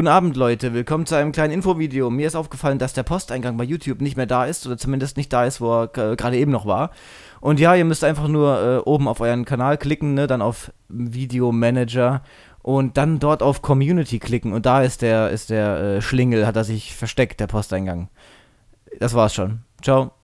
Guten Abend, Leute. Willkommen zu einem kleinen Infovideo. Mir ist aufgefallen, dass der Posteingang bei YouTube nicht mehr da ist oder zumindest nicht da ist, wo er äh, gerade eben noch war. Und ja, ihr müsst einfach nur äh, oben auf euren Kanal klicken, ne, dann auf Video Manager und dann dort auf Community klicken. Und da ist der, ist der äh, Schlingel, hat er sich versteckt, der Posteingang. Das war's schon. Ciao.